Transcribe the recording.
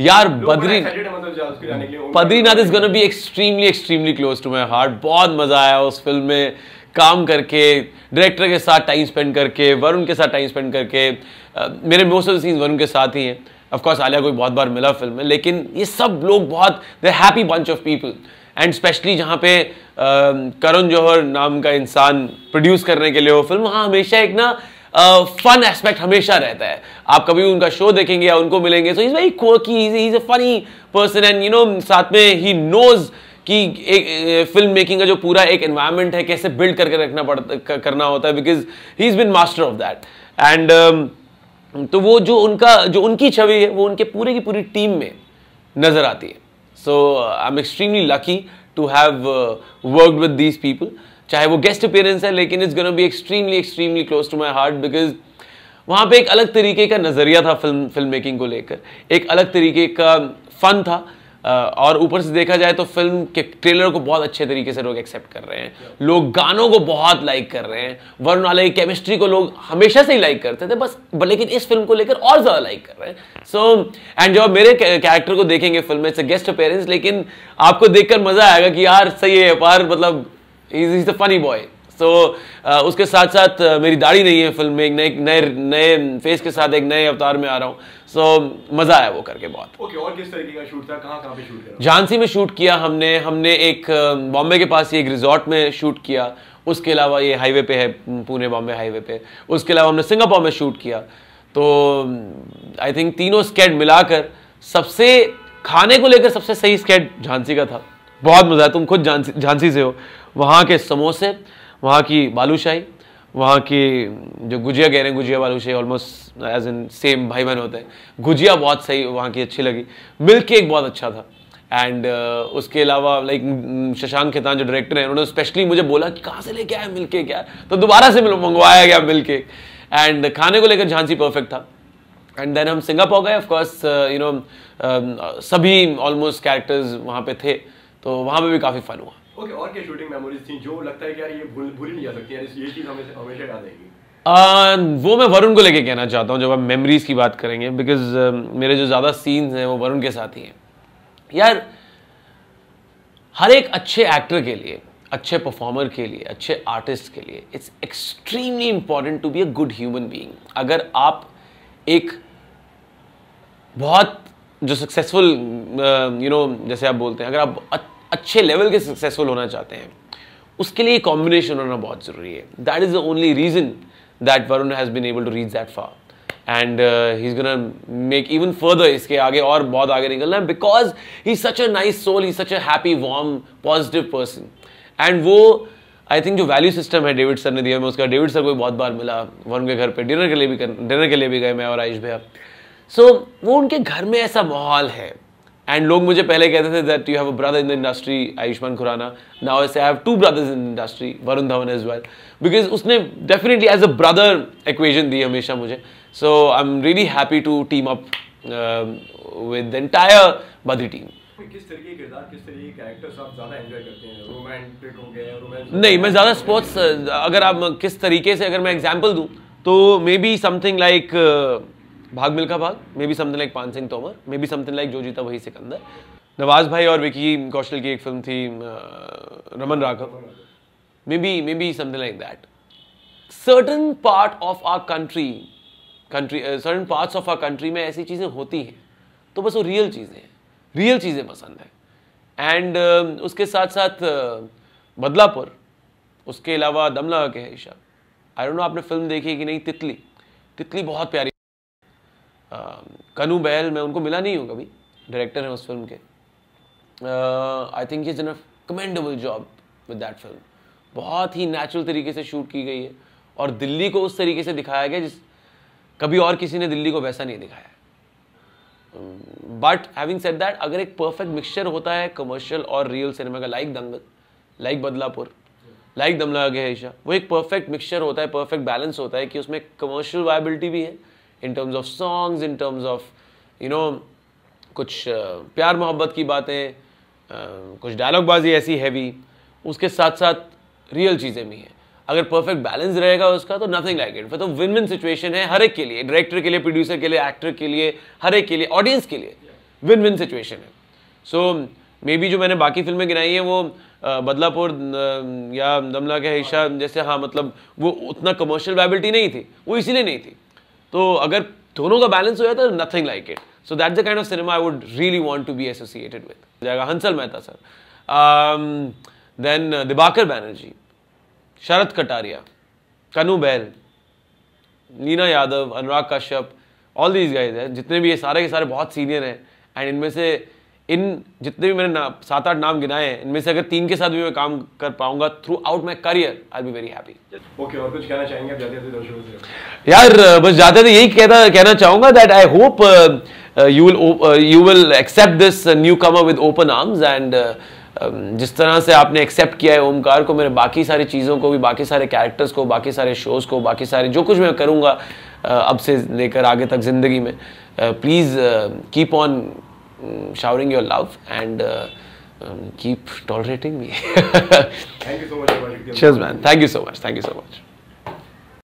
यार बद्री मतलब Badrinath is gonna be extremely extremely close to my heart बहुत मजा आया उस फिल्म में काम करके डायरेक्टर के साथ टाइम स्पेंड करके वरुण के साथ टाइम स्पेंड करके मेरे most of the scenes Varun के साथ ही हैं ऑफकोर्स आलिया को बहुत बार मिला फिल्म में लेकिन ये सब लोग बहुत the happy bunch of people and specially जहाँ पे करण जौहर नाम का इंसान प्रोड्यूस करने के लिए वो फिल्म वहाँ हमेशा एक ना फन uh, एस्पेक्ट हमेशा रहता है आप कभी उनका शो देखेंगे या उनको मिलेंगे so is very quirky is funny person and you know साथ में ही नोज़ कि एक फिल्म मेकिंग का जो पूरा एक एनवायरनमेंट है कैसे बिल्ड करके रखना पड़ता करना होता है because he is been master of that and तो वो जो उनका जो उनकी छवि है वो उनके पूरे की पूरी टीम में नज़र आती है so I am extremely lucky to have worked with these people चाहे वो गेस्ट अपेयरेंस है लेकिन it's gonna be extremely extremely close to my heart because वहाँ पे एक अलग तरीके का नज़रिया था फिल्म फिल्म मेकिंग को लेकर एक अलग तरीके का फ़न था और ऊपर से देखा जाए तो फिल्म के ट्रेलर को बहुत अच्छे तरीके से लोग एक्सेप्ट कर रहे हैं लोग गानों को बहुत लाइक कर रहे हैं वरुण वाले की केमिस्ट्री को लोग हमेशा से ही लाइक करते थे बस लेकिन इस फिल्म को लेकर और ज़्यादा लाइक कर रहे हैं सो एंड जब मेरे कैरेक्टर को देखेंगे फिल्म में गेस्ट अपेयरेंस लेकिन आपको देखकर मज़ा आएगा कि यार सही है पार मतलब इज द फनी बॉय तो उसके साथ साथ uh, मेरी दाढ़ी नहीं है फिल्म में एक नए नए नए फेस के साथ एक नए अवतार में आ रहा हूँ सो so, मज़ा आया वो करके बहुत ओके okay, और किस तरीके का शूट था कहाँ कहाँ पे शूट किया झांसी में शूट किया हमने हमने एक um, बॉम्बे के पास ही एक रिजॉर्ट में शूट किया उसके अलावा ये हाईवे पे है पुणे बॉम्बे हाईवे पे उसके अलावा हमने सिंगापुर में शूट किया तो आई um, थिंक तीनों स्केट मिलाकर सबसे खाने को लेकर सबसे सही स्केट झांसी का था बहुत मज़ा है तुम खुद झांसी झांसी से हो वहाँ के समोसे वहाँ की बालूशाही वहाँ की जो गुजिया कह रहे हैं gujiya balushahi almost as in same भाई बहन होते हैं गुजिया बहुत सही वहाँ की अच्छी लगी मिल्क केक बहुत अच्छा था एंड uh, उसके अलावा लाइक शशांक खेतान जो डायरेक्टर हैं उन्होंने स्पेशली मुझे बोला कि कहाँ से लेके आया मिल्क केक यार तो दोबारा से मंगवाया गया मिल्क केक एंड खाने को लेकर झांसी परफेक्ट था एंड देन हम सिंगापुर गए ऑफकोर्स यू नो सभी ऑलमोस्ट कैरेक्टर्स वहाँ पे थे तो वहाँ पर भी काफ़ी फन हुआ ओके okay, और क्या शूटिंग मेमोरीज थी जो लगता है कि यार ये भूल भूल नहीं जा सकती यार ये चीज़ हमें हमेशा याद आएगी आ, वो मैं वरुण को लेके कहना चाहता हूँ जब हम मेमोरीज की बात करेंगे बिकॉज uh, मेरे जो ज़्यादा सीन्स हैं वो वरुण के साथ ही हैं यार हर एक अच्छे एक्टर के लिए अच्छे परफॉर्मर के लिए अच्छे आर्टिस्ट के लिए it's extremely important to be a good human being अगर आप एक बहुत जो सक्सेसफुल यू नो जैसे आप बोलते हैं अगर आप अच्छे लेवल के सक्सेसफुल होना चाहते हैं उसके लिए कॉम्बिनेशन होना बहुत ज़रूरी है that is the only reason that Varun has been able to reach that for and he is gonna make even further इसके आगे और बहुत आगे निकलना है because he such a nice soul he such a happy warm positive person and वो I think जो value system है डेविड सर ने दिया मैं उसका डेविड सर को भी बहुत बार मिला वरुण के घर पे डिनर के लिए भी डिनर के लिए भी गए मैं और आयुष भैया सो so, वो उनके घर में ऐसा माहौल है एंड लोग मुझे पहले कहते थे that you have a brother in the industry Ayushmann Khurrana now I have two brothers in industry Varun Dhawan as well because उसने definitely as a brother equation दी हमेशा मुझे so I am really happy to team up with the entire buddy team किस तरीके के किरदार किस तरीके के कैरेक्टर्स आप ज़्यादा एंजॉय करते हैं रोमांटिक हो गया नहीं मैं ज़्यादा स्पोर्ट्स अगर आप किस तरीके से अगर मैं एग्जांपल दूं तो मे बी समथिंग लाइक भाग मिल्खा भाग मे be something like Paan Singh Tomar may be something like जो जीता वही सिकंदर नवाज भाई और विकी कौशल की एक फिल्म थी Raman Raghav may be may be something like that certain part of our country country certain parts of our country में ऐसी चीज़ें होती हैं तो बस वो रियल चीज़ें हैं रियल चीज़ें पसंद हैं एंड uh, उसके साथ साथ uh, बदलापुर उसके अलावा दमला के हिसाब आई डोंट नो आपने फिल्म देखी है कि नहीं तितली तितली बहुत प्यारी कनू बैल मैं उनको मिला नहीं हूँ कभी डायरेक्टर हैं उस फिल्म के I think is an commendable job with that film बहुत ही नेचुरल तरीके से शूट की गई है और दिल्ली को उस तरीके से दिखाया गया जिस कभी और किसी ने दिल्ली को वैसा नहीं दिखाया बट हैविंग सेट दैट अगर एक परफेक्ट मिक्सचर होता है कमर्शियल और रियल सिनेमा का like Dangal like Badlapur like दमला गया ईशा वो एक परफेक्ट मिक्सचर होता है परफेक्ट बैलेंस होता है कि उसमें कमर्शियल वायबिलिटी भी है in terms of songs in terms of you know कुछ प्यार मोहब्बत की बातें कुछ डायलॉगबाजी ऐसी हैवी उसके साथ साथ रियल चीज़ें भी हैं अगर परफेक्ट बैलेंस रहेगा उसका तो नथिंग लाइक इट फिर तो विन विन सिचुएशन है हर एक के लिए डायरेक्टर के लिए प्रोड्यूसर के लिए एक्टर के लिए हर एक के लिए ऑडियंस के लिए विन विन सिचुएशन है सो मे बी जो मैंने बाकी फिल्में गिनाई हैं वो बदलापुर या दमला के हिशा जैसे हाँ मतलब वो उतना कमर्शियल वायबिलिटी नहीं थी वो इसीलिए नहीं थी तो अगर दोनों का बैलेंस हो जाता है nothing like it so that the kind of cinema I would really want to be associated with जाएगा Hansal Mehta sir then um, uh, Dibakar Banerjee Sharat Katariya Kanu Behl Neena Yadav Anurag Kashyap all these guys हैं जितने भी ये सारे के सारे बहुत सीनियर हैं एंड इनमें से इन जितने भी मैंने ना, सात आठ नाम गिनाए हैं इनमें से अगर तीन के साथ भी मैं काम कर पाऊंगा throughout my career I be very happy okay और कुछ कहना चाहेंगे जाते यार बस जाते थे यही कहना कहना चाहूंगा that I hope you will you will accept this newcomer with open arms and जिस तरह से आपने एक्सेप्ट किया है ओमकार को मेरे बाकी सारी चीज़ों को भी बाकी सारे कैरेक्टर्स को बाकी सारे शोज़ को बाकी सारे जो कुछ मैं करूँगा uh, अब से लेकर आगे तक ज़िंदगी में please keep on Mm, showering your love and uh, um, keep tolerating me. Thank you so much. Cheers, man. Thank you so much. Thank you so much.